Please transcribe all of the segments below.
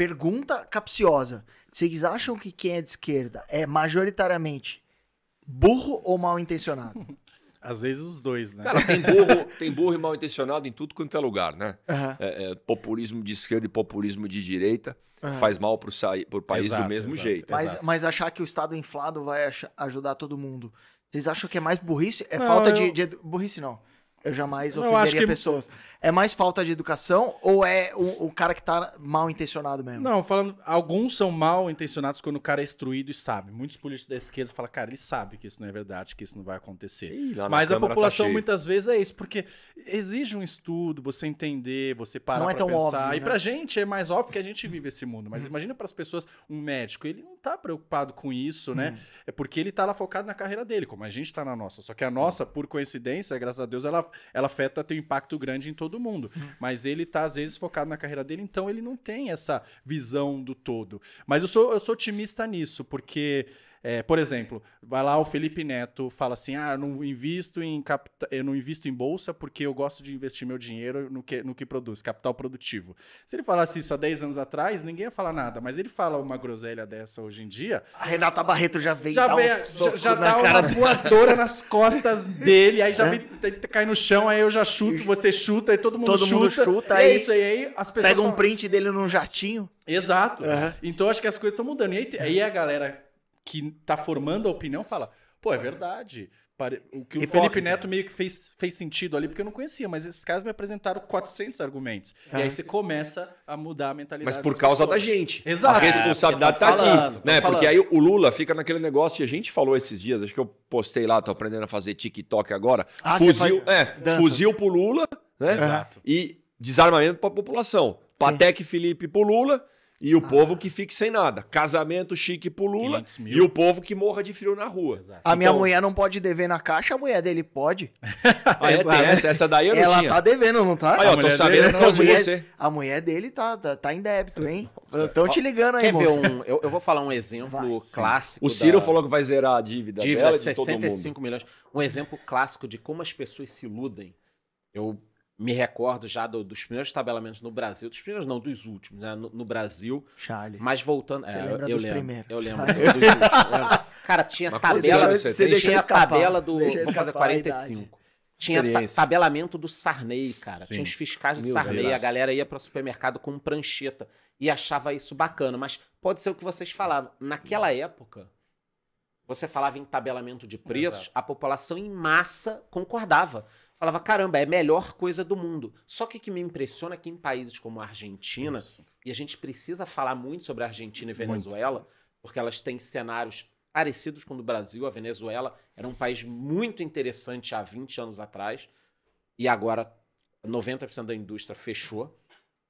Pergunta capciosa. Vocês acham que quem é de esquerda é majoritariamente burro ou mal intencionado? Às vezes os dois, né? Cara, tem burro, tem burro e mal intencionado em tudo quanto é lugar, né? Uhum. É, é, populismo de esquerda e populismo de direita uhum. faz mal pro, pro país exato, do mesmo exato, jeito. Mas, exato. mas achar que o Estado inflado vai ajudar todo mundo. Vocês acham que é mais burrice? É não, falta eu... de, de, Burrice não. Eu jamais ofenderia que... pessoas. É mais falta de educação ou é o, o, cara que tá mal intencionado mesmo? Não, falando. Alguns são mal intencionados quando o cara é instruído e sabe. Muitos políticos da esquerda falam, cara, ele sabe que isso não é verdade, que isso não vai acontecer. Ih, Mas a tá população tá muitas vezes é isso, porque exige um estudo, você entender, você parar não é pra tão pensar. Óbvio, né? E pra né? gente é mais óbvio que a gente vive esse mundo. Mas hum. imagina para as pessoas, um médico, ele não tá preocupado com isso, né? Uhum. É porque ele tá lá focado na carreira dele, como a gente tá na nossa. Só que a nossa, por coincidência, graças a Deus, ela ela afeta um impacto grande em todo mundo. Uhum. Mas ele tá, às vezes, focado na carreira dele, então ele não tem essa visão do todo. Mas eu sou, eu sou otimista nisso, porque é, por exemplo, vai lá o Felipe Neto fala assim: ah, eu não invisto em capta... eu não invisto em bolsa porque eu gosto de investir meu dinheiro no que, no que produz, capital produtivo. Se ele falasse isso há 10 anos atrás, ninguém ia falar nada, mas ele fala uma groselha dessa hoje em dia. A Renata Barreto já veio já, vem, um já, já dá uma voadora nas costas dele, aí já é? cai no chão, aí eu já chuto, você chuta, aí todo mundo todo chuta. Mundo chuta é aí, é isso, aí, aí as pessoas. Pega um falam... print dele num jatinho. Exato. Uhum. Então acho que as coisas estão mudando. E aí, aí a galera que tá formando a opinião fala, pô, é verdade. O que o Hipócrita. Felipe Neto meio que fez, fez sentido ali, porque eu não conhecia, mas esses caras me apresentaram 400 argumentos. Ah, e aí você começa a mudar a mentalidade. Mas por causa pessoas. da gente. Exato. A responsabilidade está é, tá aqui. Tá né? Porque aí o Lula fica naquele negócio, e a gente falou esses dias, acho que eu postei lá, tô aprendendo a fazer TikTok agora. Ah, fuzil, é, danças. fuzil pro Lula, né? Exato. E desarmamento para a população. Patek Felipe Felipe pro Lula e o ah. povo que fique sem nada. Casamento chique pro Lula e o povo que morra de frio na rua. Exato. A minha então- mulher não pode dever na caixa, a mulher dele pode. Ah, é? essa, essa daí eu não Ela tinha. tá devendo, não tá? Aí, ó, tô sabendo dele, é de você. A mulher dele tá, tá, tá em débito, hein? Estão te ligando aí, Quer ver um, eu, eu, vou falar um exemplo vai, clássico. O Ciro da... falou que vai zerar a dívida, dívida dela 65 de milhões. Um exemplo clássico de como as pessoas se iludem. Eu me recordo já do, dos primeiros tabelamentos no Brasil, dos primeiros não, dos últimos, né? No, no Brasil. Charles. Mas voltando. Você é, lembra eu, dos lembro, primeiros. Eu lembro. eu eu lembro. Cara, tinha mas tabela. Você tinha deixa escapar, tabela do. vou fazer 45. Tinha tabelamento do Sarney, cara. Sim. Tinha os fiscais do Meu Sarney. Deus. A galera ia para o supermercado com prancheta e achava isso bacana. Mas pode ser o que vocês falavam. Naquela época, você falava em tabelamento de preços, Exato. a população em massa concordava falava, caramba, é a melhor coisa do mundo. Só que o que me impressiona é que em países como a Argentina, Isso. e a gente precisa falar muito sobre a Argentina e Venezuela, muito. porque elas têm cenários parecidos com o do Brasil. A Venezuela era um país muito interessante há 20 anos atrás, e agora 90% da indústria fechou.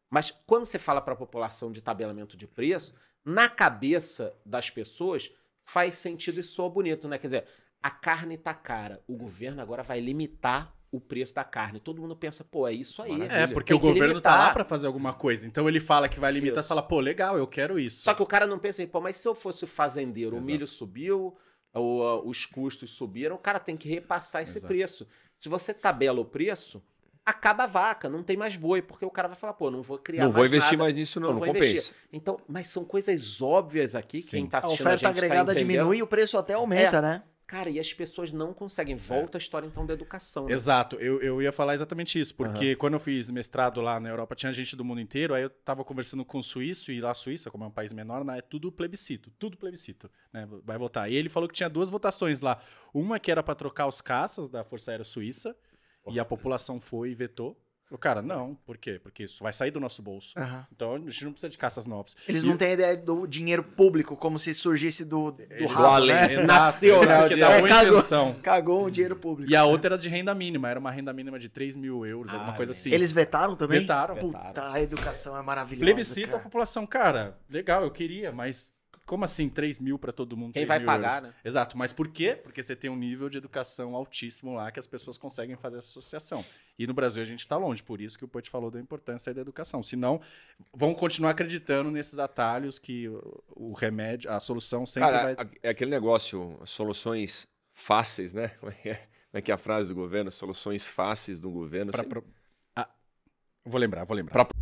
Mas quando você fala para a população de tabelamento de preço, na cabeça das pessoas faz sentido e soa bonito, né? Quer dizer, a carne está cara, o governo agora vai limitar o preço da carne. Todo mundo pensa, pô, é isso aí. Maravilha. É, porque Tem o governo tá limitar. tá lá para fazer alguma coisa. Então ele fala que vai limitar, isso. fala, pô, legal, eu quero isso. Só que o cara não pensa pô, mas se eu fosse fazendeiro, Exato. o milho subiu, os custos subiram, o cara tem que repassar esse Exato. preço. Se você tabela o preço, acaba a vaca, não tem mais boi, porque o cara vai falar, pô, não vou criar Não vou investir nada, mais nisso não, não, não compensa. Investir. Então, mas são coisas óbvias aqui, Sim. quem tá assistindo a, oferta a gente tá agregada tá diminui e o preço até é. aumenta, é, né? Cara, e as pessoas não conseguem. É. Volta é. a história, então, da educação. Né? Exato, eu, eu ia falar exatamente isso, porque uhum. quando eu fiz mestrado lá na Europa, tinha gente do mundo inteiro, aí eu tava conversando com o suíço, e lá a Suíça, como é um país menor, né, é tudo plebiscito, tudo plebiscito, né, vai votar. E ele falou que tinha duas votações lá, uma que era para trocar os caças da Força Aérea Suíça, Porra. e a população foi e vetou, o cara, não. Por quê? Porque isso vai sair do nosso bolso. Uhum. Então a gente não precisa de caças novas. Eles e não têm ideia do dinheiro público, como se surgisse do, do ralo, rabo, né? Né? além. Né? Exato, Nasceu, né? Que dá uma cagou, cagou o dinheiro público. E a né? outra era de renda mínima. Era uma renda mínima de 3 mil euros, ah, alguma coisa assim. Eles vetaram também? Vetaram. Puta, vetaram. a educação é maravilhosa, Plebiscita cara. a população. Cara, legal, eu queria, mas como assim 3 mil para todo mundo? Quem vai pagar, euros? né? Exato, mas por quê? Porque você tem um nível de educação altíssimo lá que as pessoas conseguem fazer essa associação. E no Brasil a gente está longe, por isso que o Poit falou da importância da educação. Senão, vão continuar acreditando nesses atalhos que o, o remédio, a solução sempre Cara, vai. É aquele negócio, soluções fáceis, né? É é? Como é que é a frase do governo? Soluções fáceis do governo. Pra, sempre... pra... Ah, vou lembrar, vou lembrar. Pra...